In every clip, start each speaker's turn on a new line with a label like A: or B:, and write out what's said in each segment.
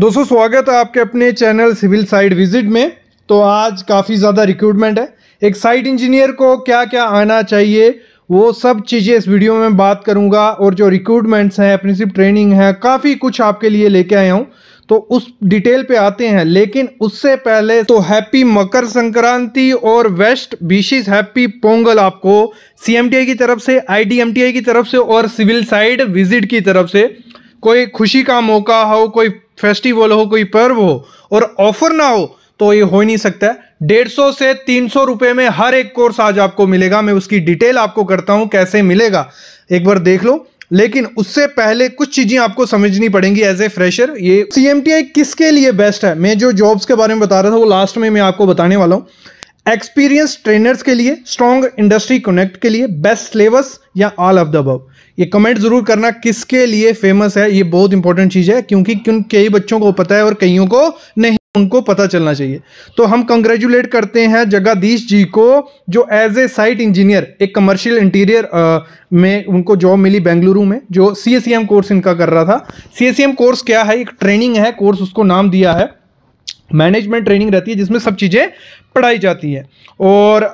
A: दोस्तों स्वागत है आपके अपने चैनल सिविल साइड विजिट में तो आज काफ़ी ज़्यादा रिक्रूटमेंट है एक साइट इंजीनियर को क्या क्या आना चाहिए वो सब चीज़ें इस वीडियो में बात करूंगा और जो रिक्रूटमेंट्स हैं सिर्फ ट्रेनिंग है काफ़ी कुछ आपके लिए लेके आया हूँ तो उस डिटेल पे आते हैं लेकिन उससे पहले तो हैप्पी मकर संक्रांति और वेस्ट बीशीज हैप्पी पोंगल आपको सी की तरफ से आई की तरफ से और सिविल साइड विजिट की तरफ से कोई खुशी का मौका हो कोई फेस्टिवल हो कोई पर्व हो और ऑफर ना हो तो ये हो ही नहीं सकता है डेढ़ सौ से तीन सौ रुपये में हर एक कोर्स आज आपको मिलेगा मैं उसकी डिटेल आपको करता हूँ कैसे मिलेगा एक बार देख लो लेकिन उससे पहले कुछ चीज़ें आपको समझनी पड़ेंगी एज ए फ्रेशर ये सी किसके लिए बेस्ट है मैं जो जॉब्स के बारे में बता रहा था वो लास्ट में मैं आपको बताने वाला हूँ एक्सपीरियंस ट्रेनर्स के लिए स्ट्रॉन्ग इंडस्ट्री कनेक्ट के लिए बेस्ट सिलेबस या ऑल ऑफ द अबव ये कमेंट ज़रूर करना किसके लिए फेमस है ये बहुत इंपॉर्टेंट चीज़ है क्योंकि क्यों कई बच्चों को पता है और कईयों को नहीं उनको पता चलना चाहिए तो हम कंग्रेचुलेट करते हैं जगदीश जी को जो एज ए साइट इंजीनियर एक कमर्शियल इंटीरियर में उनको जॉब मिली बेंगलुरु में जो सी कोर्स e इनका कर रहा था सी कोर्स e क्या है एक ट्रेनिंग है कोर्स उसको नाम दिया है मैनेजमेंट ट्रेनिंग रहती है जिसमें सब चीज़ें पढ़ाई जाती है और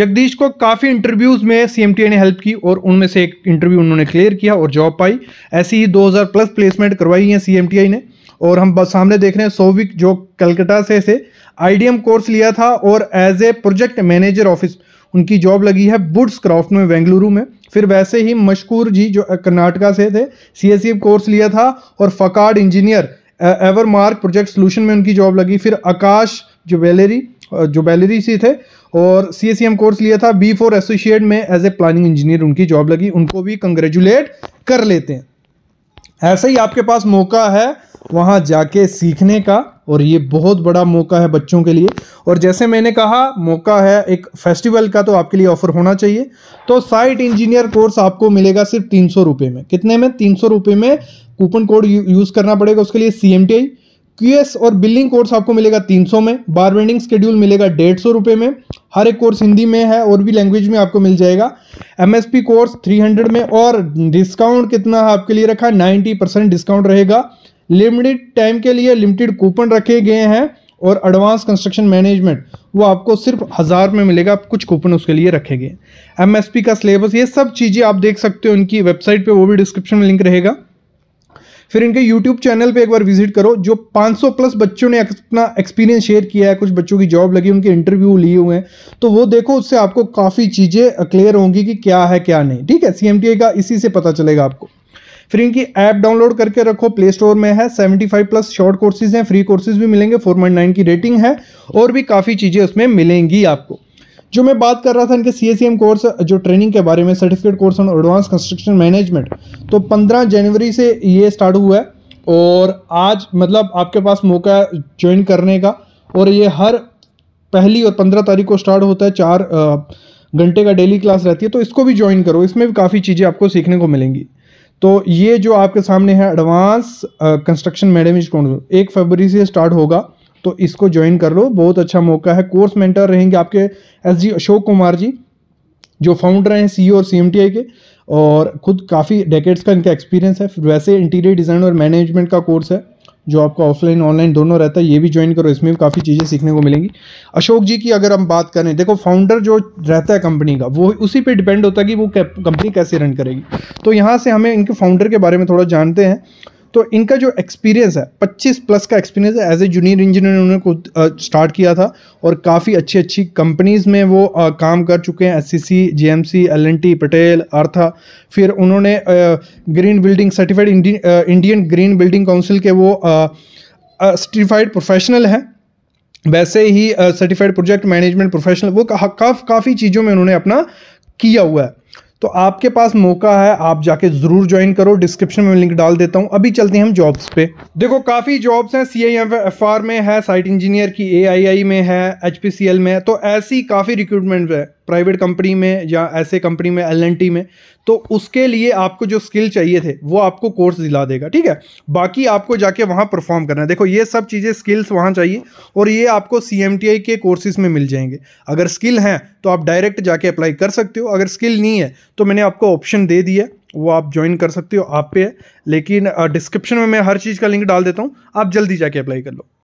A: जगदीश को काफ़ी इंटरव्यूज़ में सी ने हेल्प की और उनमें से एक इंटरव्यू उन्होंने क्लियर किया और जॉब पाई ऐसी ही 2000 प्लस प्लेसमेंट करवाई है सी ने और हम बस सामने देख रहे हैं सोविक जो कलकत्ता से से आई कोर्स लिया था और as a project manager office उनकी जॉब लगी है बुड्स क्राफ्ट में बेंगलुरु में फिर वैसे ही मशकूर जी जो कर्नाटका से थे सी कोर्स e लिया था और फ़काड engineer ever mark project solution में उनकी जॉब लगी फिर आकाश जो जुबेलरी से थे और सी एस कोर्स लिया था बी फोर एसोसिएट में एज ए प्लानिंग इंजीनियर उनकी जॉब लगी उनको भी कंग्रेचुलेट कर लेते हैं ऐसे ही आपके पास मौका है वहाँ जाके सीखने का और ये बहुत बड़ा मौका है बच्चों के लिए और जैसे मैंने कहा मौका है एक फेस्टिवल का तो आपके लिए ऑफर होना चाहिए तो साइट इंजीनियर कोर्स आपको मिलेगा सिर्फ तीन सौ रुपये में कितने में तीन सौ रुपये में कूपन कोड यूज़ करना पड़ेगा उसके लिए C M T I QS और बिलिंग कोर्स आपको मिलेगा 300 में बार बेंडिंग स्केड्यूल मिलेगा डेढ़ सौ रुपये में हर एक कोर्स हिंदी में है और भी लैंग्वेज में आपको मिल जाएगा एमएसपी कोर्स 300 में और डिस्काउंट कितना है आपके लिए रखा 90 परसेंट डिस्काउंट रहेगा लिमिटेड टाइम के लिए लिमिटेड कूपन रखे गए हैं और एडवांस कंस्ट्रक्शन मैनेजमेंट वो आपको सिर्फ हज़ार में मिलेगा आप कुछ कूपन उसके लिए रखेंगे गए का सिलेबस ये सब चीज़ें आप देख सकते हो इनकी वेबसाइट पर वो भी डिस्क्रिप्शन में लिंक रहेगा फिर इनके यूट्यूब चैनल पे एक बार विजिट करो जो 500 प्लस बच्चों ने अपना एक्सपीरियंस शेयर किया है कुछ बच्चों की जॉब लगी उनके इंटरव्यू लिए हुए हैं तो वो देखो उससे आपको काफ़ी चीज़ें क्लियर होंगी कि क्या है क्या नहीं ठीक है सी का इसी से पता चलेगा आपको फिर इनकी ऐप डाउनलोड करके रखो प्ले स्टोर में है 75 प्लस शॉर्ट कोर्सेज हैं फ्री कोर्सेज भी मिलेंगे 4.9 की रेटिंग है और भी काफ़ी चीज़ें उसमें मिलेंगी आपको जो मैं बात कर रहा था इनके सी कोर्स e जो ट्रेनिंग के बारे में certificate course on advance construction management तो पंद्रह जनवरी से ये स्टार्ट हुआ है और आज मतलब आपके पास मौका है ज्वाइन करने का और ये हर पहली और पंद्रह तारीख को स्टार्ट होता है चार घंटे का डेली क्लास रहती है तो इसको भी ज्वाइन करो इसमें भी काफ़ी चीज़ें आपको सीखने को मिलेंगी तो ये जो आपके सामने है एडवांस कंस्ट्रक्शन मैनेज कौन एक फरवरी से स्टार्ट होगा तो इसको ज्वाइन कर लो बहुत अच्छा मौका है कोर्स मेंटर रहेंगे आपके एस जी अशोक कुमार जी जो फाउंडर हैं सी e और सी के और खुद काफ़ी डेकेट्स का इनका एक्सपीरियंस है वैसे इंटीरियर डिज़ाइन और मैनेजमेंट का कोर्स है जो आपका ऑफलाइन ऑनलाइन दोनों रहता है ये भी ज्वाइन करो इसमें भी काफ़ी चीज़ें सीखने को मिलेंगी अशोक जी की अगर हम बात करें देखो फाउंडर जो रहता है कंपनी का वो उसी पे डिपेंड होता है कि वो कंपनी कैसे रन करेगी तो यहाँ से हमें इनके फाउंडर के बारे में थोड़ा जानते हैं तो इनका जो एक्सपीरियंस है 25 प्लस का एक्सपीरियंस है एज ए जूनियर इंजीनियर उन्होंने खुद स्टार्ट किया था और काफ़ी अच्छी अच्छी कंपनीज़ में वो आ, काम कर चुके हैं एस सी सी जी पटेल अर्था फिर उन्होंने आ, green building certified Indian green building council के वो सर्टिफाइड प्रोफेशनल हैं वैसे ही सर्टिफाइड प्रोजेक्ट मैनेजमेंट प्रोफेशनल वो का, का, काफ़ी चीज़ों में उन्होंने अपना किया हुआ है तो आपके पास मौका है आप जाके ज़रूर ज्वाइन करो डिस्क्रिप्शन में लिंक डाल देता हूं अभी चलते हैं हम जॉब्स पे देखो काफ़ी जॉब्स हैं सी आई एफ आर में है साइट इंजीनियर की ए आई आई में है एच पी सी एल में है तो ऐसी काफ़ी रिक्रूटमेंट है प्राइवेट कंपनी में या ऐसे कंपनी में एल में तो उसके लिए आपको जो स्किल चाहिए थे वो आपको कोर्स दिला देगा ठीक है बाकी आपको जाके वहाँ परफॉर्म करना है देखो ये सब चीज़ें स्किल्स वहाँ चाहिए और ये आपको सी के कोर्सेज में मिल जाएंगे अगर स्किल हैं तो आप डायरेक्ट जाके अप्लाई कर सकते हो अगर स्किल नहीं है तो मैंने आपको ऑप्शन दे दिया वो आप ज्वाइन कर सकते हो आप पे है लेकिन डिस्क्रिप्शन में मैं हर चीज़ का लिंक डाल देता हूँ आप जल्दी जाके अप्लाई कर लो